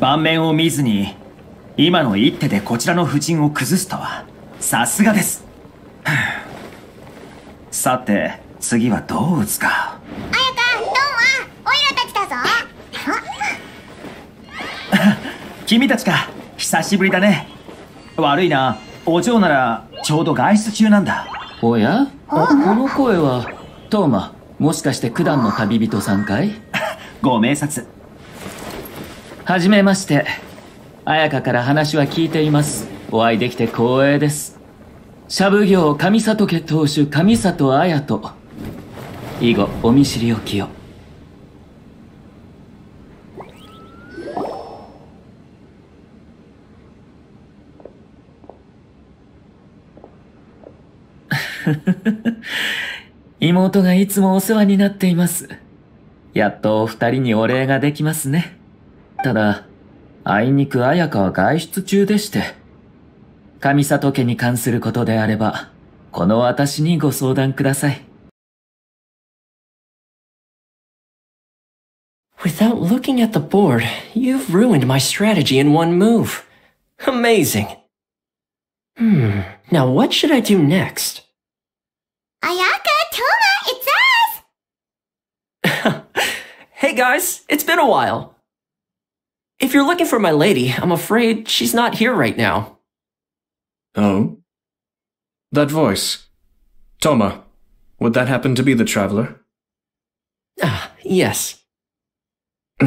盤面を見ずに今の一手でこちらの布陣を崩すとはさすがです さて次はどう打つか綾かどうもオイラたちだぞ 君たちか久しぶりだね悪いなお嬢ならちょうど外出中なんだおやこの声はトーマもしかして九段の旅人さんかい ご明察はじめまして綾香から話は聞いていますお会いできて光栄ですシャブ業上里家当主上里綾と以後お見知りおきを 妹がいつもお世話になっています。やっとお二人にお礼ができますね。ただ、あいにく綾香は外出中でして。神里家に関することであれば、この私にご相談ください。Without looking at the board, you've ruined my strategy in one move. Amazing. Hmm, now what should I do next? Ayaka, Toma, it's us! hey guys, it's been a while. If you're looking for my lady, I'm afraid she's not here right now. Oh? That voice. Toma, would that happen to be the traveler? Ah, yes.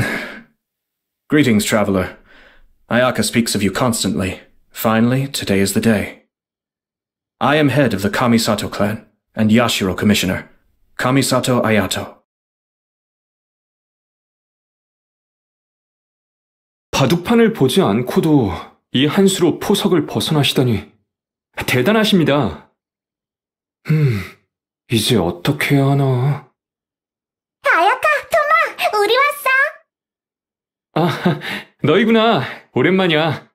Greetings, traveler. Ayaka speaks of you constantly. Finally, today is the day. I am head of the Kamisato clan and Yashiro commissioner, Kamisato Ayato. 바둑판을 보지 않고도 이 한수로 포석을 벗어나시다니 대단하십니다. 음, 이제 어떻게 해야 하나. 아야카, 토마, 우리 왔어. 아, 너희구나. 오랜만이야.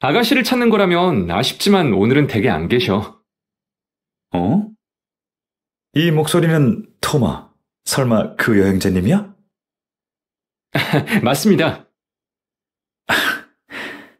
아가씨를 찾는 거라면 아쉽지만 오늘은 댁에 안 계셔. 어? 이 목소리는 토마. 설마 그 여행자님이야? 맞습니다.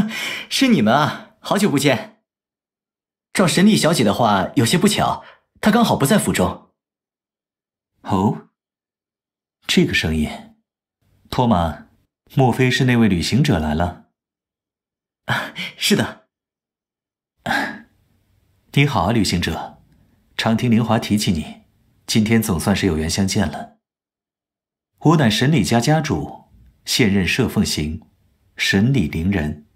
是你们啊，好久不见。照神里小姐的话有些不巧，她刚好不在府中。哦，这个声音，托马，莫非是那位旅行者来了？啊，是的。你 好啊，旅行者，常听凌华提起你，今天总算是有缘相见了。我乃神里家家主，现任摄奉行，神里凌人。